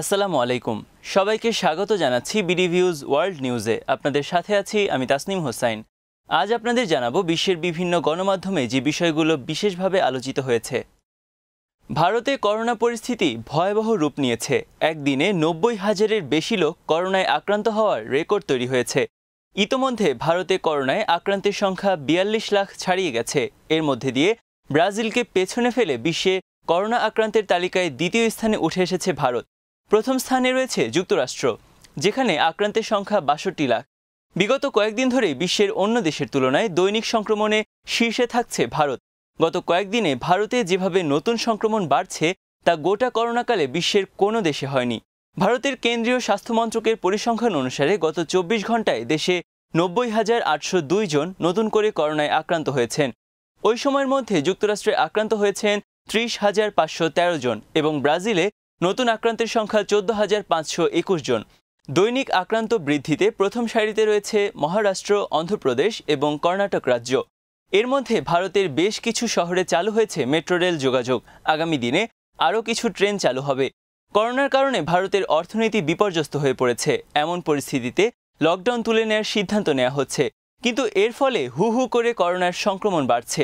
আসসালামু আলাইকুম সবাইকে স্বাগত জানাচ্ছি বিডিভিউজ ওয়ার্ল্ড নিউজে আপনাদের সাথে আছি আমি তাসনিম হোসাইন আজ আপনাদের জানাবো বিশ্বের বিভিন্ন গণমাধ্যমে যে বিষয়গুলো বিশেষভাবে আলোচিত হয়েছে ভারতে করোনা পরিস্থিতি ভয়াবহ রূপ নিয়েছে একদিনে নব্বই হাজারের বেশি লোক করোনায় আক্রান্ত হওয়ার রেকর্ড তৈরি হয়েছে ইতোমধ্যে ভারতে করোনায় আক্রান্তের সংখ্যা বিয়াল্লিশ লাখ ছাড়িয়ে গেছে এর মধ্যে দিয়ে ব্রাজিলকে পেছনে ফেলে বিশ্বে করোনা আক্রান্তের তালিকায় দ্বিতীয় স্থানে উঠে এসেছে ভারত প্রথম স্থানে রয়েছে যুক্তরাষ্ট্র যেখানে আক্রান্তের সংখ্যা বাষট্টি লাখ বিগত কয়েকদিন ধরে বিশ্বের অন্য দেশের তুলনায় দৈনিক সংক্রমণে শীর্ষে থাকছে ভারত গত কয়েকদিনে ভারতে যেভাবে নতুন সংক্রমণ বাড়ছে তা গোটা করোনাকালে বিশ্বের কোনো দেশে হয়নি ভারতের কেন্দ্রীয় স্বাস্থ্যমন্ত্রকের পরিসংখ্যান অনুসারে গত চব্বিশ ঘন্টায় দেশে নব্বই হাজার আটশো দুই জন নতুন করে করোনায় আক্রান্ত হয়েছেন ওই সময়ের মধ্যে যুক্তরাষ্ট্রে আক্রান্ত হয়েছেন ত্রিশ হাজার পাঁচশো তেরো জন এবং ব্রাজিলে নতুন আক্রান্তের সংখ্যা চোদ্দ হাজার পাঁচশো একুশ জন দৈনিক আক্রান্ত বৃদ্ধিতে প্রথম সারিতে রয়েছে মহারাষ্ট্র অন্ধ্রপ্রদেশ এবং কর্ণাটক রাজ্য এর মধ্যে ভারতের বেশ কিছু শহরে চালু হয়েছে মেট্রো রেল যোগাযোগ আগামী দিনে আরও কিছু ট্রেন চালু হবে করোনার কারণে ভারতের অর্থনীতি বিপর্যস্ত হয়ে পড়েছে এমন পরিস্থিতিতে লকডাউন তুলে নেওয়ার সিদ্ধান্ত নেওয়া হচ্ছে কিন্তু এর ফলে হু হু করে করোনার সংক্রমণ বাড়ছে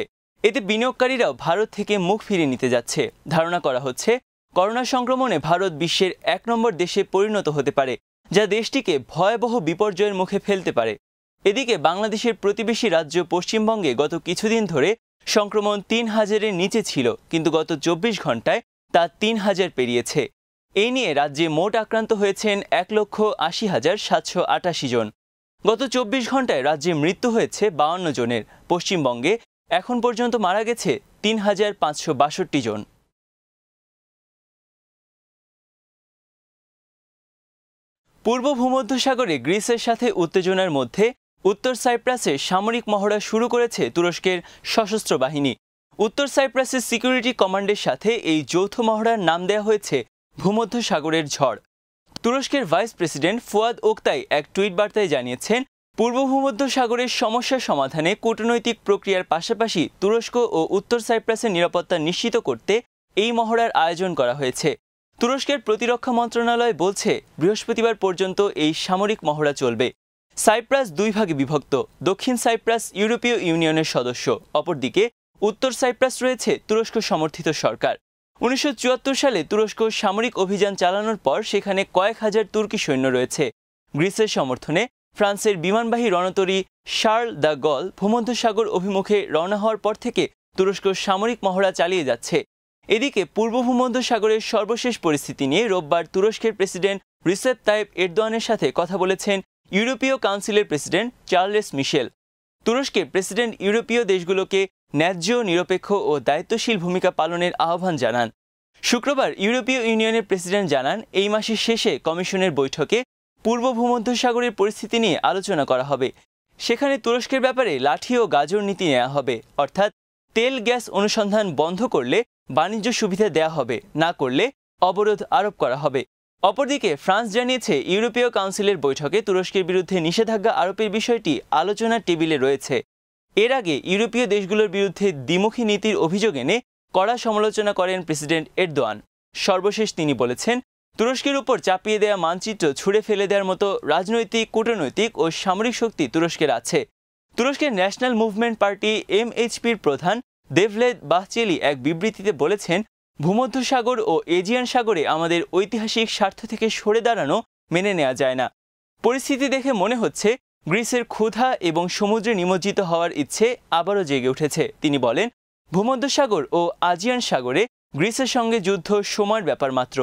এতে বিনিয়োগকারীরাও ভারত থেকে মুখ ফিরিয়ে নিতে যাচ্ছে ধারণা করা হচ্ছে করোনা সংক্রমণে ভারত বিশ্বের এক নম্বর দেশে পরিণত হতে পারে যা দেশটিকে ভয়াবহ বিপর্যয়ের মুখে ফেলতে পারে এদিকে বাংলাদেশের প্রতিবেশী রাজ্য পশ্চিমবঙ্গে গত কিছুদিন ধরে সংক্রমণ তিন হাজারের নিচে ছিল কিন্তু গত চব্বিশ ঘন্টায় তা তিন হাজার পেরিয়েছে এই নিয়ে রাজ্যে মোট আক্রান্ত হয়েছেন এক লক্ষ আশি হাজার সাতশো আটাশি জন গত চব্বিশ ঘন্টায় রাজ্যে মৃত্যু হয়েছে বাউন্ন জনের পশ্চিমবঙ্গে এখন পর্যন্ত মারা গেছে তিন হাজার পাঁচশো বাষট্টি জন পূর্ব ভূমধ্যসাগরে গ্রিসের সাথে উত্তেজনার মধ্যে উত্তর সাইপ্রাসে সামরিক মহড়া শুরু করেছে তুরস্কের সশস্ত্র বাহিনী উত্তর সাইপ্রাসের সিকিউরিটি কমান্ডের সাথে এই যৌথ মহড়ার নাম দেয়া হয়েছে ভূমধ্যসাগরের ঝড় তুরস্কের ভাইস প্রেসিডেন্ট ফুয়াদ ওক্তাই এক টুইট বার্তায় জানিয়েছেন পূর্ব ভূমধ্যসাগরের সমস্যা সমাধানে কূটনৈতিক প্রক্রিয়ার পাশাপাশি তুরস্ক ও উত্তর সাইপ্রাসের নিরাপত্তা নিশ্চিত করতে এই মহড়ার আয়োজন করা হয়েছে তুরস্কের প্রতিরক্ষা মন্ত্রণালয় বলছে বৃহস্পতিবার পর্যন্ত এই সামরিক মহড়া চলবে সাইপ্রাস দুই ভাগে বিভক্ত দক্ষিণ সাইপ্রাস ইউরোপীয় ইউনিয়নের সদস্য অপরদিকে উত্তর সাইপ্রাস রয়েছে তুরস্ক সমর্থিত সরকার উনিশশো সালে তুরস্ক সামরিক অভিযান চালানোর পর সেখানে কয়েক হাজার তুর্কি সৈন্য রয়েছে গ্রিসের সমর্থনে ফ্রান্সের বিমানবাহী রণতরী শার্ল দ্য গল ভূমধ্যসাগর অভিমুখে রওনা হওয়ার পর থেকে তুরস্ক সামরিক মহড়া চালিয়ে যাচ্ছে এদিকে পূর্ব ভূমধ্য সাগরের সর্বশেষ পরিস্থিতি নিয়ে রোববার তুরস্কের প্রেসিডেন্ট রিসেপ তাইব এরদোয়ানের সাথে কথা বলেছেন ইউরোপীয় কাউন্সিলের প্রেসিডেন্ট চার্লেস মিশেল তুরস্কের প্রেসিডেন্ট ইউরোপীয় দেশগুলোকে ন্যায্য নিরপেক্ষ ও দায়িত্বশীল ভূমিকা পালনের আহ্বান জানান শুক্রবার ইউরোপীয় ইউনিয়নের প্রেসিডেন্ট জানান এই মাসের শেষে কমিশনের বৈঠকে পূর্ব ভূমধ্যসাগরের পরিস্থিতি নিয়ে আলোচনা করা হবে সেখানে তুরস্কের ব্যাপারে লাঠি ও গাজর নীতি নেওয়া হবে অর্থাৎ তেল গ্যাস অনুসন্ধান বন্ধ করলে বাণিজ্য সুবিধা দেয়া হবে না করলে অবরোধ আরোপ করা হবে অপরদিকে ফ্রান্স জানিয়েছে ইউরোপীয় কাউন্সিলের বৈঠকে তুরস্কের বিরুদ্ধে নিষেধাজ্ঞা আরোপের বিষয়টি আলোচনার টেবিলে রয়েছে এর আগে ইউরোপীয় দেশগুলোর বিরুদ্ধে দ্বিমুখী নীতির অভিযোগ এনে কড়া সমালোচনা করেন প্রেসিডেন্ট এরদোয়ান সর্বশেষ তিনি বলেছেন তুরস্কের উপর চাপিয়ে দেয়া মানচিত্র ছুড়ে ফেলে দেওয়ার মতো রাজনৈতিক কূটনৈতিক ও সামরিক শক্তি তুরস্কের আছে তুরস্কের ন্যাশনাল মুভমেন্ট পার্টি এমএইচপির প্রধান দেভলেদ বাহচেলি এক বিবৃতিতে বলেছেন ভূমধ্যসাগর ও এজিয়ান সাগরে আমাদের ঐতিহাসিক স্বার্থ থেকে সরে দাঁড়ানো মেনে নেওয়া যায় না পরিস্থিতি দেখে মনে হচ্ছে গ্রিসের ক্ষুধা এবং সমুদ্রে নিমজ্জিত হওয়ার ইচ্ছে আবারও জেগে উঠেছে তিনি বলেন ভূমধ্যসাগর ও আজিয়ান সাগরে গ্রিসের সঙ্গে যুদ্ধ সময়ের ব্যাপার মাত্র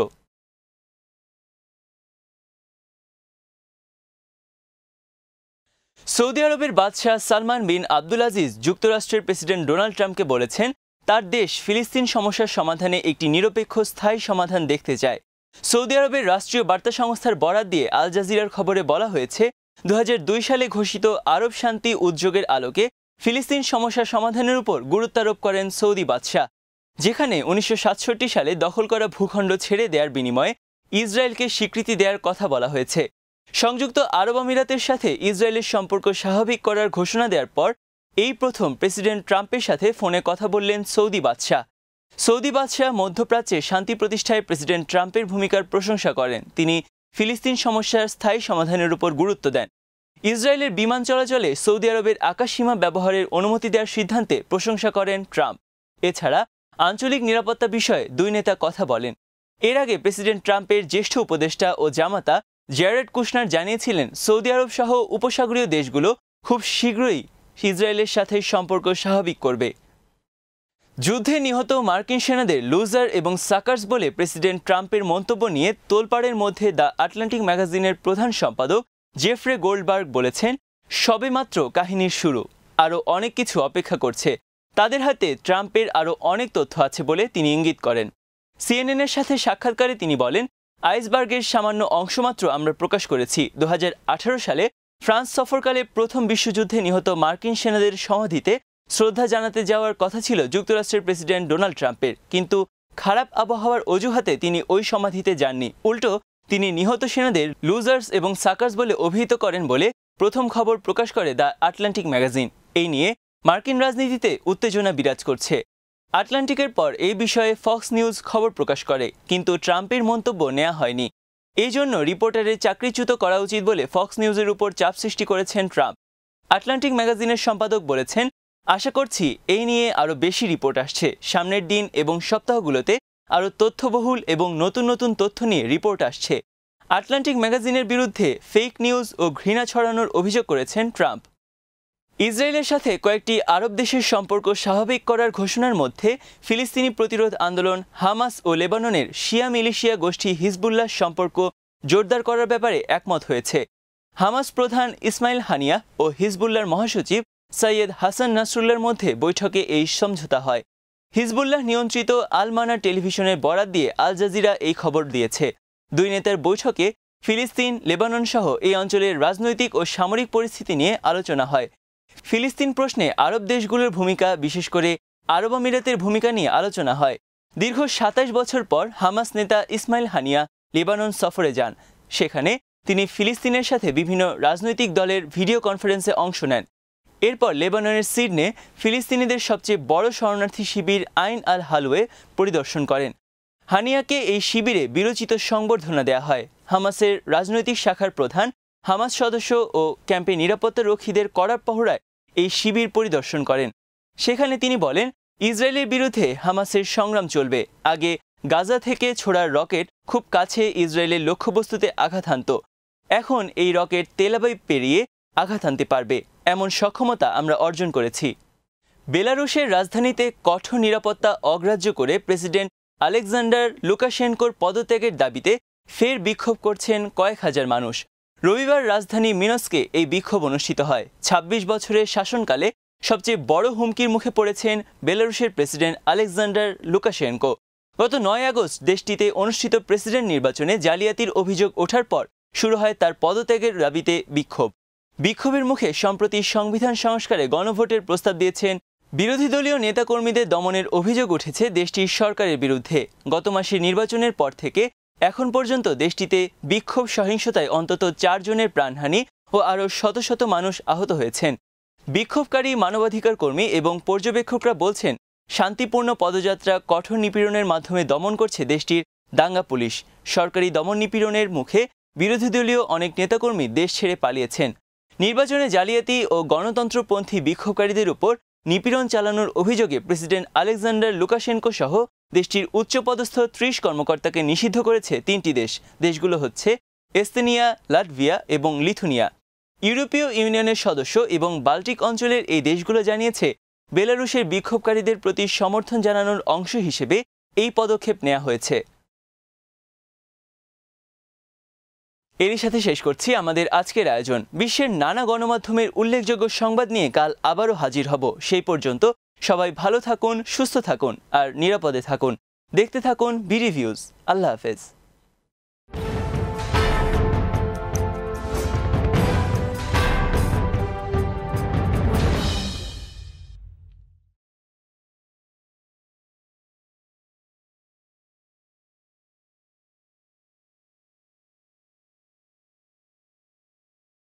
সৌদি আরবের বাদশাহ সালমান বিন আব্দুল আজিজ যুক্তরাষ্ট্রের প্রেসিডেন্ট ডোনাল্ড ট্রাম্পকে বলেছেন তার দেশ ফিলিস্তিন সমস্যার সমাধানে একটি নিরপেক্ষ স্থায়ী সমাধান দেখতে চায় সৌদি আরবের রাষ্ট্রীয় বার্তা সংস্থার বরাত দিয়ে আল জাজিরার খবরে বলা হয়েছে দু সালে ঘোষিত আরব শান্তি উদ্যোগের আলোকে ফিলিস্তিন সমস্যা সমাধানের উপর গুরুত্বারোপ করেন সৌদি বাদশাহ যেখানে উনিশশো সালে দখল করা ভূখণ্ড ছেড়ে দেওয়ার বিনিময়ে ইসরায়েলকে স্বীকৃতি দেওয়ার কথা বলা হয়েছে সংযুক্ত আরব আমিরাতের সাথে ইসরায়েলের সম্পর্ক স্বাভাবিক করার ঘোষণা দেওয়ার পর এই প্রথম প্রেসিডেন্ট ট্রাম্পের সাথে ফোনে কথা বললেন সৌদি বাদশাহ সৌদি বাদশাহ মধ্যপ্রাচ্যে শান্তি প্রতিষ্ঠায় প্রেসিডেন্ট ট্রাম্পের ভূমিকার প্রশংসা করেন তিনি ফিলিস্তিন সমস্যার স্থায়ী সমাধানের উপর গুরুত্ব দেন ইসরায়েলের বিমান চলাচলে সৌদি আরবের আকাশসীমা ব্যবহারের অনুমতি দেওয়ার সিদ্ধান্তে প্রশংসা করেন ট্রাম্প এছাড়া আঞ্চলিক নিরাপত্তা বিষয়ে দুই নেতা কথা বলেন এর আগে প্রেসিডেন্ট ট্রাম্পের জ্যেষ্ঠ উপদেষ্টা ও জামাতা জেরেড কুশনার জানিয়েছিলেন সৌদি আরব সহ উপসাগরীয় দেশগুলো খুব শীঘ্রই ইসরায়েলের সাথে সম্পর্ক স্বাভাবিক করবে যুদ্ধে নিহত মার্কিন সেনাদের লুজার এবং সাকার্স বলে প্রেসিডেন্ট ট্রাম্পের মন্তব্য নিয়ে তোলপাড়ের মধ্যে দ্য আটলান্টিক ম্যাগাজিনের প্রধান সম্পাদক জেফ্রে গোল্ডবার্গ বলেছেন সবেমাত্র কাহিনীর শুরু আরও অনেক কিছু অপেক্ষা করছে তাদের হাতে ট্রাম্পের আরও অনেক তথ্য আছে বলে তিনি ইঙ্গিত করেন সিএনএনের সাথে সাক্ষাৎকারে তিনি বলেন আইসবার্গের সামান্য অংশমাত্র আমরা প্রকাশ করেছি দু সালে ফ্রান্স সফরকালে প্রথম বিশ্বযুদ্ধে নিহত মার্কিন সেনাদের সমাধিতে শ্রদ্ধা জানাতে যাওয়ার কথা ছিল যুক্তরাষ্ট্রের প্রেসিডেন্ট ডোনাল্ড ট্রাম্পের কিন্তু খারাপ আবহাওয়ার অজুহাতে তিনি ওই সমাধিতে যাননি উল্টো তিনি নিহত সেনাদের লুজার্স এবং সাকার্স বলে অভিহিত করেন বলে প্রথম খবর প্রকাশ করে দ্য আটলান্টিক ম্যাগাজিন এই নিয়ে মার্কিন রাজনীতিতে উত্তেজনা বিরাজ করছে আটলান্টিকের পর এই বিষয়ে ফক্স নিউজ খবর প্রকাশ করে কিন্তু ট্রাম্পের মন্তব্য নেওয়া হয়নি এই জন্য রিপোর্টারের চাকরিচ্যুত করা উচিত বলে ফক্স নিউজের উপর চাপ সৃষ্টি করেছেন ট্রাম্প আটলান্টিক ম্যাগাজিনের সম্পাদক বলেছেন আশা করছি এই নিয়ে আরও বেশি রিপোর্ট আসছে সামনের দিন এবং সপ্তাহগুলোতে আরও তথ্যবহুল এবং নতুন নতুন তথ্য নিয়ে রিপোর্ট আসছে আটলান্টিক ম্যাগাজিনের বিরুদ্ধে ফেক নিউজ ও ঘৃণা ছড়ানোর অভিযোগ করেছেন ট্রাম্প ইসরায়েলের সাথে কয়েকটি আরব দেশের সম্পর্ক স্বাভাবিক করার ঘোষণার মধ্যে ফিলিস্তিনি প্রতিরোধ আন্দোলন হামাস ও লেবাননের শিয়া মিলিশিয়া গোষ্ঠী হিজবুল্লাহ সম্পর্ক জোরদার করার ব্যাপারে একমত হয়েছে হামাস প্রধান ইসমাইল হানিয়া ও হিজবুল্লাহর মহাসচিব সৈয়দ হাসান নাসরুল্লার মধ্যে বৈঠকে এই সমঝোতা হয় হিজবুল্লাহ নিয়ন্ত্রিত আলমানা টেলিভিশনের বরাত দিয়ে আল জাজিরা এই খবর দিয়েছে দুই নেতার বৈঠকে ফিলিস্তিন লেবানন সহ এই অঞ্চলের রাজনৈতিক ও সামরিক পরিস্থিতি নিয়ে আলোচনা হয় ফিলিস্তিন প্রশ্নে আরব দেশগুলোর ভূমিকা বিশেষ করে আরব আমিরাতের ভূমিকা নিয়ে আলোচনা হয় দীর্ঘ সাতাশ বছর পর হামাস নেতা ইসমাইল হানিয়া লেবানন সফরে যান সেখানে তিনি ফিলিস্তিনের সাথে বিভিন্ন রাজনৈতিক দলের ভিডিও কনফারেন্সে অংশ নেন এরপর লেবাননের সিডনে ফিলিস্তিনিদের সবচেয়ে বড় শরণার্থী শিবির আইন আল হালওয়ে পরিদর্শন করেন হানিয়াকে এই শিবিরে বিরোচিত সংবর্ধনা দেয়া হয় হামাসের রাজনৈতিক শাখার প্রধান হামাস সদস্য ও ক্যাম্পে নিরাপত্তা রক্ষীদের কড়া পহরায় এই শিবির পরিদর্শন করেন সেখানে তিনি বলেন ইসরায়েলের বিরুদ্ধে হামাসের সংগ্রাম চলবে আগে গাজা থেকে ছোড়ার রকেট খুব কাছে ইসরায়েলের লক্ষ্যবস্তুতে আঘাত হানত এখন এই রকেট তেলাবাই পেরিয়ে আঘাত হানতে পারবে এমন সক্ষমতা আমরা অর্জন করেছি বেলারুশের রাজধানীতে কঠোর নিরাপত্তা অগ্রাহ্য করে প্রেসিডেন্ট আলেকজান্ডার লুকাশেনকোর পদত্যাগের দাবিতে ফের বিক্ষোভ করছেন কয়েক হাজার মানুষ রবিবার রাজধানী মিনস্কে এই বিক্ষোভ অনুষ্ঠিত হয় ২৬ বছরের শাসনকালে সবচেয়ে বড় হুমকির মুখে পড়েছেন বেলারুশের প্রেসিডেন্ট আলেকজান্ডার লুকাশেনকো গত নয় আগস্ট দেশটিতে অনুষ্ঠিত প্রেসিডেন্ট নির্বাচনে জালিয়াতির অভিযোগ ওঠার পর শুরু হয় তার পদত্যাগের দাবিতে বিক্ষোভ বিক্ষোভের মুখে সম্প্রতি সংবিধান সংস্কারে গণভোটের প্রস্তাব দিয়েছেন বিরোধী দলীয় নেতাকর্মীদের দমনের অভিযোগ উঠেছে দেশটির সরকারের বিরুদ্ধে গত মাসের নির্বাচনের পর থেকে এখন পর্যন্ত দেশটিতে বিক্ষোভ সহিংসতায় অন্তত চারজনের প্রাণহানি ও আরও শত শত মানুষ আহত হয়েছেন বিক্ষোভকারী মানবাধিকার কর্মী এবং পর্যবেক্ষকরা বলছেন শান্তিপূর্ণ পদযাত্রা কঠোর নিপীড়নের মাধ্যমে দমন করছে দেশটির দাঙ্গা পুলিশ সরকারি দমন নিপীড়নের মুখে বিরোধী দলীয় অনেক নেতাকর্মী দেশ ছেড়ে পালিয়েছেন নির্বাচনে জালিয়াতি ও গণতন্ত্রপন্থী বিক্ষোভকারীদের উপর নিপীড়ন চালানোর অভিযোগে প্রেসিডেন্ট আলেকজান্ডার লুকাশেনকো সহ দেশটির উচ্চপদস্থ ত্রিশ কর্মকর্তাকে নিষিদ্ধ করেছে তিনটি দেশ দেশগুলো হচ্ছে এস্তোনিয়া লাটভিয়া এবং লিথুনিয়া ইউরোপীয় ইউনিয়নের সদস্য এবং বাল্টিক অঞ্চলের এই দেশগুলো জানিয়েছে বেলারুশের বিক্ষোভকারীদের প্রতি সমর্থন জানানোর অংশ হিসেবে এই পদক্ষেপ নেওয়া হয়েছে এরই সাথে শেষ করছি আমাদের আজকের আয়োজন বিশ্বের নানা গণমাধ্যমের উল্লেখযোগ্য সংবাদ নিয়ে কাল আবারও হাজির হব সেই পর্যন্ত সবাই ভালো থাকুন সুস্থ থাকুন আর নিরাপদে থাকুন দেখতে থাকুন বিরিভিউজ আল্লাহ হাফেজ